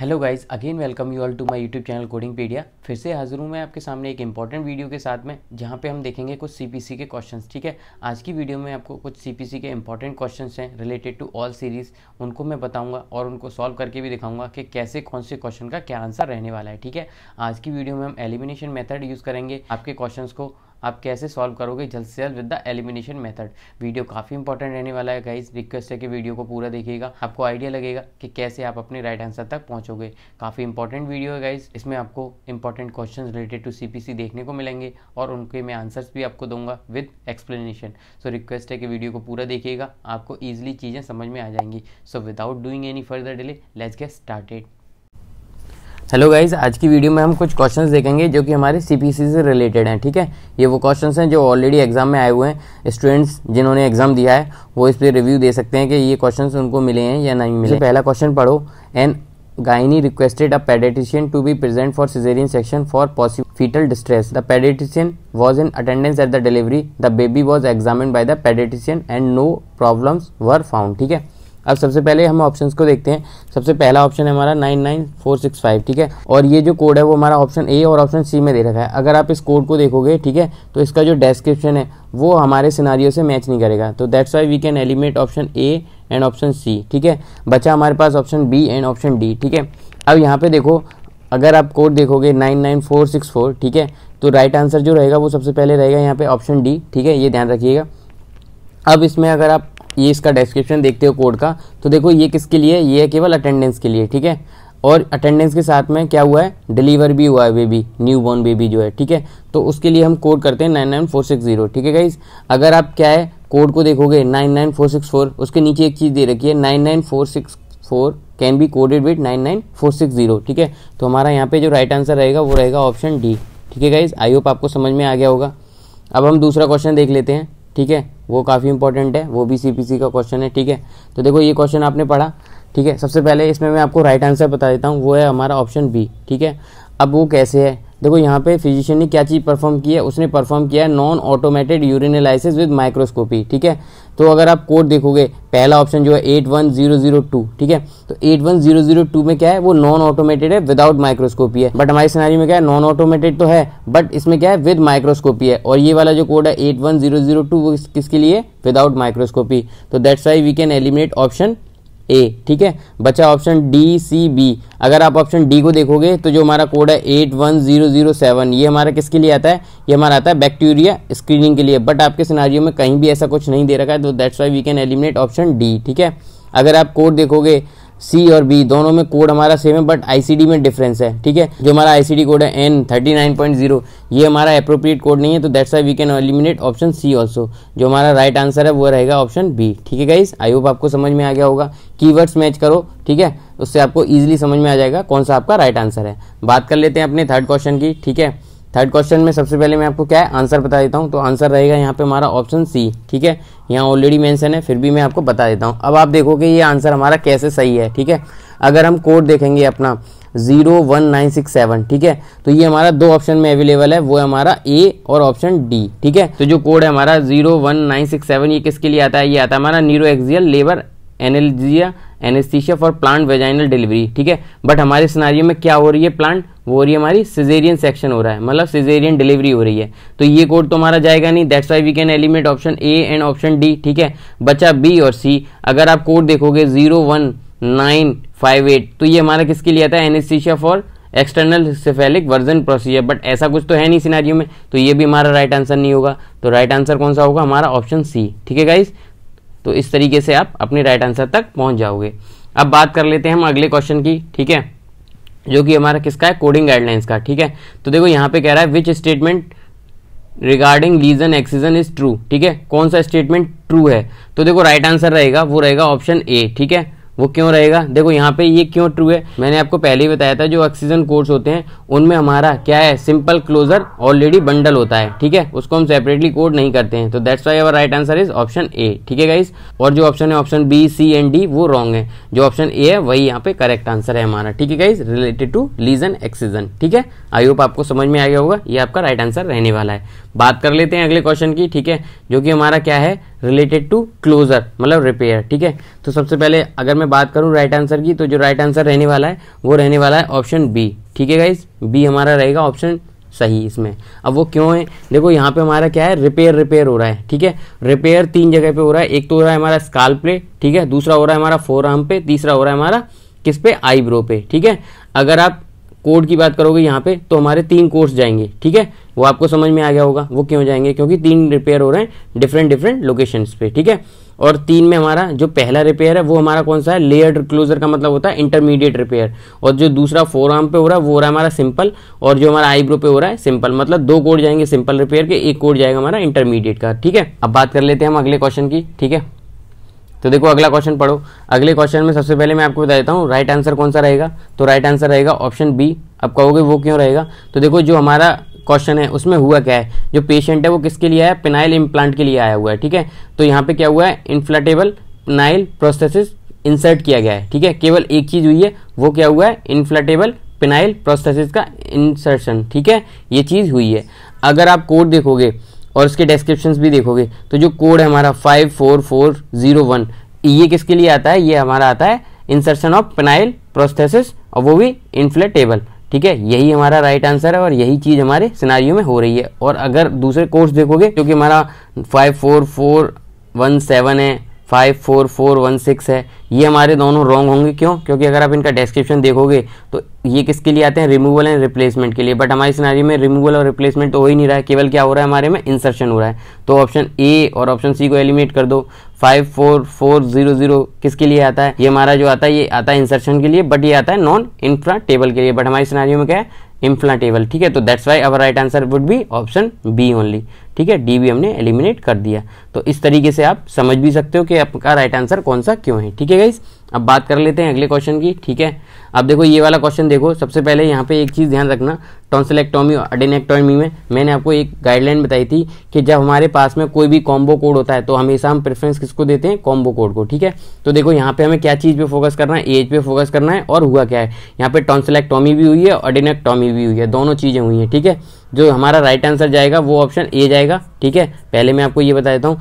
hello guys again welcome you all to my YouTube channel coding pedia फिर से हाजिर हूँ मैं आपके सामने एक इंपॉर्टेंट वीडियो के साथ में जहाँ पे हम देखेंगे कुछ सीपीसी के क्वेश्चंस ठीक है आज की वीडियो में आपको कुछ सीपीसी के इंपॉर्टेंट क्वेश्चंस हैं रिलेटेड टू ऑल सीरीज़ उनको मैं बताऊँगा और उनको सॉल्व करके भी दिखाऊंगा कि कैसे कौन से क्वेश्चन का क्या आंसर रहने वाला है ठीक है आज की वीडियो में हम एलिमिनेशन मेथड यूज़ करेंगे आपके क्वेश्चन को आप कैसे सॉल्व करोगे जल्द से जल्द with the elimination method video काफ़ी इंपॉर्टेंट रहने वाला है गाइज रिक्वेस्ट है कि वीडियो को पूरा देखिएगा आपको आइडिया लगेगा कि कैसे आप अपने राइट आंसर तक पहुँचोगे काफ़ी इंपॉर्टेंट वीडियो है गाइज इसमें आपको important question related to C देखने को मिलेंगे और उनके मैं आंसर्स भी आपको दूंगा विद एक्सप्लेनेशन सो रिक्वेस्ट है कि वीडियो को पूरा देखिएगा आपको ईजिली चीज़ें समझ में आ जाएंगी so without doing any further delay let's get started hello guys आज की वीडियो में हम कुछ क्वेश्चंस देखेंगे जो कि हमारे सीपीसी से रिलेटेड हैं ठीक है ये वो क्वेश्चंस हैं जो ऑलरेडी एग्जाम में आए हुए हैं स्टूडेंट्स जिन्होंने एग्जाम दिया है वो इस पर रिव्यू दे सकते हैं कि ये क्वेश्चंस उनको मिले हैं या नहीं मिले पहला क्वेश्चन पढ़ो an gynae requested a paediatrician to be present for caesarean section for possible fetal distress the paediatrician was in attendance at the delivery the baby was examine by the paediatrician and no problems were found ठीक है अब सबसे पहले हम options को देखते हैं सबसे पहला ऑप्शन है हमारा nine nine four six five ठीक है और ये जो कोड है वो हमारा ऑप्शन ए और ऑप्शन सी में दे रखा है अगर आप इस कोड को देखोगे ठीक है तो इसका जो डेस्क्रिप्शन है वो हमारे सिनारियों से मैच नहीं करेगा तो that's why we can eliminate option A and option C ठीक है बचा हमारे पास option B and option D ठीक है अब यहाँ पे देखो अगर आप कोड देखोगे nine nine four six four ठीक है तो राइट आंसर जो रहेगा वो सबसे पहले रहेगा यहाँ पे ऑप्शन डी ठीक है ये ध्यान रखिएगा अब इसमें अगर आप ये इसका डिस्क्रिप्शन देखते हो कोड का तो देखो ये किसके लिए ये है केवल अटेंडेंस के लिए ठीक है और अटेंडेंस के साथ में क्या हुआ है डिलीवर भी हुआ है बेबी न्यू बॉर्न बेबी जो है ठीक है तो उसके लिए हम कोड करते हैं nine nine four six zero ठीक है गाइज अगर आप क्या है कोड को देखोगे nine nine four six four उसके नीचे एक चीज़ दे रखी है nine nine four six four can be coded with nine nine four six zero ठीक है तो हमारा यहाँ पे जो राइट आंसर रहेगा वो रहेगा ऑप्शन डी ठीक है गाइज आई होप आपको समझ में आ गया होगा अब हम दूसरा क्वेश्चन देख लेते हैं ठीक है वो काफ़ी इंपॉर्टेंट है वो भी सी का क्वेश्चन है ठीक है तो देखो ये क्वेश्चन आपने पढ़ा ठीक है सबसे पहले इसमें मैं आपको राइट आंसर बता देता हूँ वो है हमारा ऑप्शन बी ठीक है अब वो कैसे है देखो यहाँ पे फिजिशियन ने क्या चीज़ परफॉर्म की है उसने परफॉर्म किया है non automated urinalysis with microscopy ठीक है तो अगर आप कोड देखोगे पहला ऑप्शन जो है eight one zero zero two ठीक है तो eight one zero zero two में क्या है वो नॉन ऑटोमेटेड है विदाउट माइक्रोस्कोपी है बट हमारे सिनारी में क्या है नॉन ऑटोमेटेड तो है बट इसमें क्या है विद माइक्रोस्कोपी है और ये वाला जो कोड है eight one zero zero two वो किसके लिए विदाउट माइक्रोस्कोपी तो that's why we can eliminate option A ठीक है बचा ऑप्शन डी सी बी अगर आप ऑप्शन डी को देखोगे तो जो हमारा कोड है eight one zero zero seven ये हमारा किसके लिए आता है ये हमारा आता है बैक्टीरिया स्क्रीनिंग के लिए बट आपके सिनारियों में कहीं भी ऐसा कुछ नहीं दे रखा है तो that's why we can eliminate option D ठीक है अगर आप कोड देखोगे सी और बी दोनों में कोड हमारा सेम है बट आईसीडी में डिफरेंस है ठीक है जो हमारा आईसीडी कोड है N thirty nine point zero ये हमारा अप्रोप्रिएट कोड नहीं है तो that's why we can eliminate option C also जो हमारा राइट right आंसर है वो रहेगा ऑप्शन बी ठीक है गाइज आई होप आपको समझ में आ गया होगा कीवर्ड्स मैच करो ठीक है उससे आपको ईजिली समझ में आ जाएगा कौन सा आपका राइट right आंसर है बात कर लेते हैं अपने थर्ड क्वेश्चन की ठीक है थर्ड क्वेश्चन में सबसे पहले मैं आपको क्या है आंसर बता देता हूँ तो आंसर रहेगा यहाँ पे हमारा ऑप्शन सी ठीक है यहाँ ऑलरेडी मेंशन है फिर भी मैं आपको बता देता हूँ अब आप देखोगे ये आंसर हमारा कैसे सही है ठीक है अगर हम कोड देखेंगे अपना zero one nine six seven ठीक है तो ये हमारा दो ऑप्शन में अवेलेबल है वो है हमारा ए और ऑप्शन डी ठीक है तो जो कोड है हमारा zero one nine six seven ये किसके लिए आता है ये आता है हमारा neuraxial labour analgesia anaesthesia for planned vaginal delivery ठीक है बट हमारे सिनारियों में क्या हो रही है प्लांट वो हो रही है हमारी सिजेरियन सेक्शन हो रहा है मतलब सिजेरियन डिलीवरी हो रही है तो ये कोड तो हमारा जाएगा नहीं that's why we can eliminate option A and option D ठीक है बचा बी और सी अगर आप कोड देखोगे zero one nine five eight तो ये हमारा किसके लिए आता है anaesthesia for external cephalic version procedure but ऐसा कुछ तो है नहीं सिनारियो में तो ये भी हमारा राइट आंसर नहीं होगा तो राइट आंसर कौन सा होगा हमारा ऑप्शन सी ठीक है गाइज तो इस तरीके से आप अपने राइट आंसर तक पहुंच जाओगे अब बात कर लेते हैं हम अगले क्वेश्चन की ठीक है जो कि हमारा किसका है कोडिंग गाइडलाइंस का ठीक है तो देखो यहाँ पे कह रहा है which statement regarding lesion excision is true ठीक है कौन सा स्टेटमेंट ट्रू है तो देखो राइट right आंसर रहेगा वो रहेगा ऑप्शन ए ठीक है वो क्यों रहेगा देखो यहाँ पे ये क्यों ट्रू है मैंने आपको पहले ही बताया था जो ऑक्सीजन कोर्स होते हैं उनमें हमारा क्या है सिंपल क्लोजर ऑलरेडी बंडल होता है ठीक है उसको हम सेपरेटली कोड नहीं करते हैं तो that's why our right answer is option A ठीक है गाइस और जो ऑप्शन है option B C and D वो रॉन्ग है जो ऑप्शन ए है वही यहाँ पे करेक्ट आंसर है हमारा ठीक है guys related to lesion excision ठीक है आई होप आपको समझ में आ गया होगा ये आपका राइट आंसर रहने वाला है बात कर लेते हैं अगले क्वेश्चन की ठीक है जो कि हमारा क्या है रिलेटेड टू क्लोजर मतलब रिपेयर ठीक है तो सबसे पहले अगर मैं बात करूं राइट आंसर की तो जो राइट आंसर रहने वाला है वो रहने वाला है ऑप्शन बी ठीक है गाइज बी हमारा रहेगा ऑप्शन सही इसमें अब वो क्यों है देखो यहाँ पे हमारा क्या है रिपेयर रिपेयर हो रहा है ठीक है रिपेयर तीन जगह पे हो रहा है एक तो हो रहा है हमारा स्काल पे ठीक है दूसरा हो रहा है हमारा फोर आर्म पे तीसरा हो रहा है हमारा किस पे आईब्रो पे ठीक है अगर आप कोड की बात करोगे यहाँ पे तो हमारे तीन कोर्स जाएंगे ठीक है वो आपको समझ में आ गया होगा वो क्यों जाएंगे क्योंकि तीन रिपेयर हो रहे हैं डिफरेंट डिफरेंट लोकेशन पे ठीक है और तीन में हमारा जो पहला रिपेयर है वो हमारा कौन सा है लेयर्ड क्लोजर का मतलब होता है इंटरमीडिएट रिपेयर और जो दूसरा फोर आर्म पे हो रहा है वो हो रहा है हमारा सिंपल और जो हमारा आईब्रो पे हो रहा है सिंपल मतलब दो कोड जाएंगे सिंपल रिपेयर के एक कोड जाएगा हमारा इंटरमीडिएट का ठीक है अब बात कर लेते हैं हम अगले क्वेश्चन की ठीक है तो देखो अगला क्वेश्चन पढ़ो अगले क्वेश्चन में सबसे पहले मैं आपको बता देता हूँ राइट आंसर कौन सा रहेगा तो राइट आंसर रहेगा ऑप्शन बी आप कहोगे वो क्यों रहेगा तो देखो जो हमारा क्वेश्चन है उसमें हुआ क्या है जो पेशेंट है वो किसके लिए आया पिनाइल इम्प्लांट के लिए आया हुआ है ठीक है तो यहाँ पे क्या हुआ है इन्फ्लेटेबल पिनाइल प्रोस्थेसिस इंसर्ट किया गया है ठीक है केवल एक चीज हुई है वो क्या हुआ है इन्फ्लेटेबल पिनाइल प्रोस्थेसिस का इंसर्शन ठीक है ये चीज़ हुई है अगर आप कोड देखोगे और उसके डिस्क्रिप्शन भी देखोगे तो जो कोड है हमारा five four four zero one ये किसके लिए आता है ये हमारा आता है इंसर्शन ऑफ पेनाइल प्रोस्थेसिस और वो भी इन्फ्लेटेबल ठीक है यही हमारा राइट आंसर है और यही चीज़ हमारे सिनारियों में हो रही है और अगर दूसरे कोर्स देखोगे जो कि हमारा five four four one seven है five four four one six है ये हमारे दोनों रॉन्ग होंगे क्यों क्योंकि अगर आप इनका डिस्क्रिप्शन देखोगे तो ये किसके लिए आते हैं रिमूवल एंड रिप्लेसमेंट के लिए बट हमारे सिनारी में रिमूवल और रिप्लेसमेंट तो हो ही नहीं रहा है केवल क्या हो रहा है हमारे में इंसर्शन हो रहा है तो ऑप्शन ए और ऑप्शन सी को एलिमिनेट कर दो five four four zero zero किसके लिए आता है ये हमारा जो आता है ये आता है इंसर्शन के लिए बट ये आता है नॉन इंफ्रा टेबल के लिए बट हमारे सिनारियों में क्या है इम्प्लांटेबल ठीक है तो that's why our right answer would be option B only ठीक है डी भी हमने एलिमिनेट कर दिया तो इस तरीके से आप समझ भी सकते हो कि आपका राइट आंसर कौन सा क्यों है ठीक है गाइज़ अब बात कर लेते हैं अगले क्वेश्चन की ठीक है अब देखो ये वाला क्वेश्चन देखो सबसे पहले यहाँ पे एक चीज़ ध्यान रखना टॉन्सलेक्टॉमी और अडेनेक्टोमी में मैंने आपको एक गाइडलाइन बताई थी कि जब हमारे पास में कोई भी कॉम्बो कोड होता है तो हमेशा हम प्रेफरेंस किसको देते हैं कॉम्बो कोड को ठीक है तो देखो यहाँ पे हमें क्या चीज़ पे फोकस करना है एज पे फोकस करना है और हुआ क्या है यहाँ पे टॉन्सलेक्टॉमी भी हुई है और भी हुई है दोनों चीज़ें हुई हैं ठीक है जो हमारा राइट आंसर जाएगा वो ऑप्शन ए जाएगा ठीक है पहले मैं आपको ये बता देता हूँ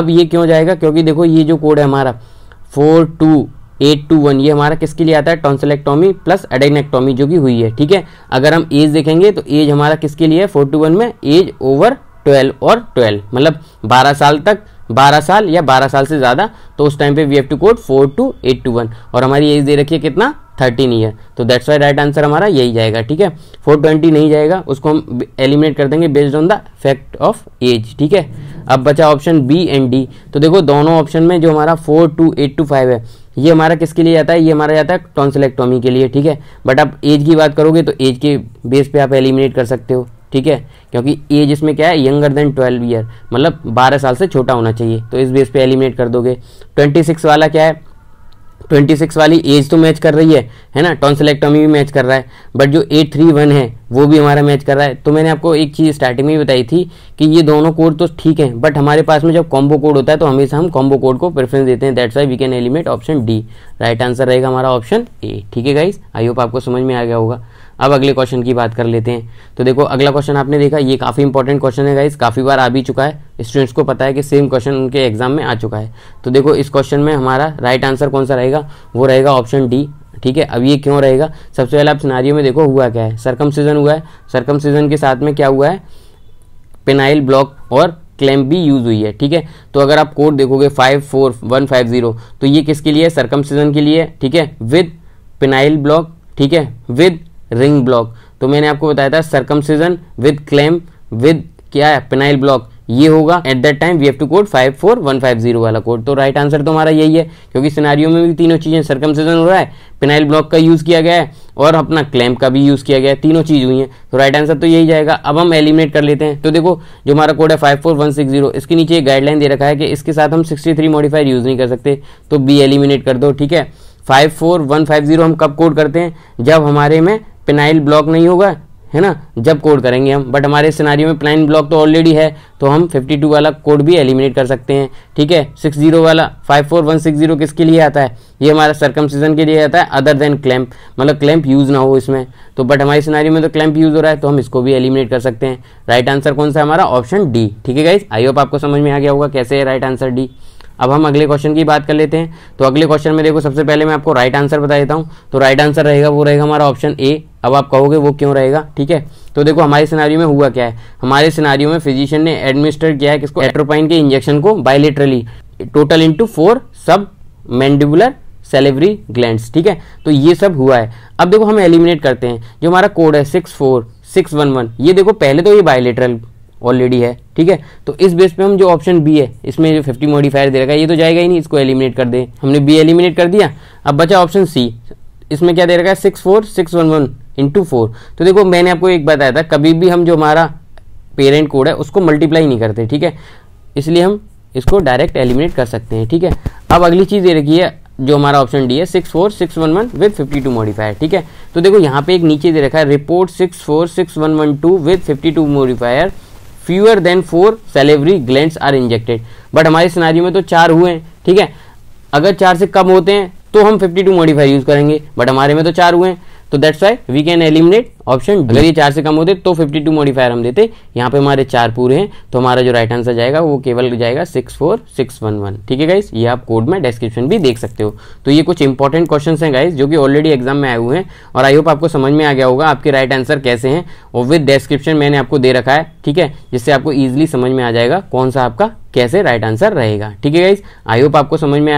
अब ये क्यों जाएगा क्योंकि देखो ये जो कोड है हमारा four two eight two one ये हमारा किसके लिए आता है टॉन्सलेक्टोमी प्लस एडेनेक्टोमी जो कि हुई है ठीक है अगर हम एज देखेंगे तो एज हमारा किसके लिए है फोर टू वन में एज ओवर ट्वेल्व और ट्वेल्व मतलब बारह साल तक बारह साल या बारह साल से ज़्यादा तो उस टाइम पे we have to code four two eight two one और हमारी एज दे रखी है कितना थर्टीन ईयर तो दैट्स वाई राइट आंसर हमारा यही जाएगा ठीक है फोर ट्वेंटी नहीं जाएगा उसको हम एलिमिनेट कर देंगे based on the fact of age ठीक है अब बचा ऑप्शन बी एंड डी तो देखो दोनों ऑप्शन में जो हमारा four two eight two five है ये हमारा किसके लिए जाता है ये हमारा जाता है टॉन्सिलेक्टोमी के लिए ठीक है बट आप एज की बात करोगे तो एज के बेस पे आप एलिमिनेट कर सकते हो ठीक है क्योंकि एज इसमें क्या है यंगर देन ट्वेल्व ईयर मतलब बारह साल से छोटा होना चाहिए तो इस बेस पे एलिमिनेट कर दोगे ट्वेंटी सिक्स वाला क्या है ट्वेंटी सिक्स वाली एज तो मैच कर रही है है ना टॉन्सिलेक्टोमी भी मैच कर रहा है बट जो एट थ्री वन है वो भी हमारा मैच कर रहा है तो मैंने आपको एक चीज़ स्टार्टिंग में बताई थी कि ये दोनों कोड तो ठीक है बट हमारे पास में जब कॉम्बो कोड होता है तो हमेशा हम कॉम्बो कोड को प्रेफरेंस देते हैं that's why we can eliminate option D right answer रहेगा हमारा ऑप्शन ए ठीक है गाइज आई होप आपको समझ में आ गया होगा अब अगले क्वेश्चन की बात कर लेते हैं तो देखो अगला क्वेश्चन आपने देखा ये काफ़ी इंपॉर्टेंट क्वेश्चन है गाइज काफ़ी बार आ भी चुका है स्टूडेंट्स को पता है कि सेम क्वेश्चन उनके एग्जाम में आ चुका है तो देखो इस क्वेश्चन में हमारा राइट आंसर कौन सा रहेगा वो रहेगा ऑप्शन डी ठीक है अब ये क्यों रहेगा सबसे पहले आप सिनारियो में देखो हुआ क्या है सरकम सीजन हुआ है सरकम सीजन के साथ में क्या हुआ है पेनाइल ब्लॉक और क्लेम भी यूज हुई है ठीक है तो अगर आप कोड देखोगे five four one five zero तो ये किसके लिए सरकम सीजन के लिए ठीक है विद पेनाइल ब्लॉक ठीक है विद रिंग ब्लॉक तो मैंने आपको बताया था circumcision with clamp with क्या है पेनाइल ब्लॉक ये होगा at that time we have to code five five four one zero वाला कोड तो राइट आंसर तो हमारा यही है क्योंकि सिनारियों में भी तीनों चीजें सरकमसेजन हो रहा है पिनाइल ब्लॉक का यूज किया गया है और अपना क्लैम्प का भी यूज किया गया है तीनों चीज हुई है तो राइट आंसर तो यही जाएगा अब हम एलिमिनेट कर लेते हैं तो देखो जो हमारा कोड है five four one six zero इसके नीचे एक गाइडलाइन दे रखा है कि इसके साथ हम सिक्सटी थ्री मॉडिफायर यूज नहीं कर सकते तो बी एलिमिनेट कर दो ठीक है five five four one zero हम कब कोड करते हैं जब हमारे में पिनाइल ब्लॉक नहीं होगा है ना जब कोड करेंगे हम बट हमारे सिनारियों में प्लान ब्लॉक तो ऑलरेडी है तो हम 52 वाला कोड भी एलिमिनेट कर सकते हैं ठीक है 60 वाला 54160 किसके लिए आता है ये हमारा सरकम के लिए आता है अदर देन क्लैम्प मतलब क्लैम्प यूज़ ना हो इसमें तो बट हमारे सिनारी में तो क्लैम्प यूज़ हो रहा है तो हम इसको भी एलिमिनेट कर सकते हैं राइट आंसर कौन सा हमारा ऑप्शन डी ठीक है गाइज आई होप आपको समझ में आ गया होगा कैसे है राइट आंसर डी अब हम अगले क्वेश्चन की बात कर लेते हैं तो अगले क्वेश्चन में देखो सबसे पहले मैं आपको राइट आंसर बता देता हूँ तो राइट आंसर रहेगा वो रहेगा हमारा ऑप्शन ए अब आप कहोगे वो क्यों रहेगा ठीक है तो देखो हमारे सिनारियों में हुआ क्या है हमारे सिनारियों में फिजिशियन ने एडमिनिस्टर किया है किसको एट्रोपाइन के इंजेक्शन को bilaterally total into four submandibular salivary gland ठीक है तो ये सब हुआ है अब देखो हम एलिमिनेट करते हैं जो हमारा कोड है six four six one one ये देखो पहले तो ये बायोलेटरल ऑलरेडी है ठीक है तो इस बेस पे हम जो ऑप्शन बी है इसमें जो 50 मॉडिफायर दे रखा है ये तो जाएगा ही नहीं इसको एलिमिनेट कर दे हमने बी एलिमिनेट कर दिया अब बचा ऑप्शन सी इसमें क्या दे रखा है six four six one one into four तो देखो मैंने आपको एक बताया था कभी भी हम जो हमारा पेरेंट कोड है उसको मल्टीप्लाई नहीं करते ठीक है इसलिए हम इसको डायरेक्ट एलिमिनेट कर सकते हैं ठीक है अब अगली चीज़ ये है जो हमारा ऑप्शन डी है six four six one one with fifty two modifier ठीक है तो देखो यहाँ पे एक नीचे दे रखा है report six four six one one two with fifty two modifier fewer than four salivary gland are injected but हमारे सिनारी में तो चार हुए हैं ठीक है अगर चार से कम होते हैं तो हम फिफ्टी टू मॉडिफायर यूज़ करेंगे बट हमारे में तो चार हुए हैं तो that's why we can eliminate option अगर ये चार से कम होते तो 52 मॉडिफायर हम देते यहाँ पे हमारे चार पूरे हैं तो हमारा जो राइट आंसर जाएगा वो केवल जाएगा six four six one one ठीक है गाइज ये आप कोड में डिस्क्रिप्शन भी देख सकते हो तो ये कुछ इंपॉर्टेंट क्वेश्चन हैं गाइज जो कि ऑलरेडी एग्जाम में आए हुए हैं और आई होप आपको समझ में आ गया होगा आपके राइट आंसर कैसे हैं और विद डेस्क्रिप्शन मैंने आपको दे रखा है ठीक है जिससे आपको ईजिली समझ में आ जाएगा कौन सा आपका कैसे राइट आंसर रहेगा ठीक है गाइज आई होप आपको समझ में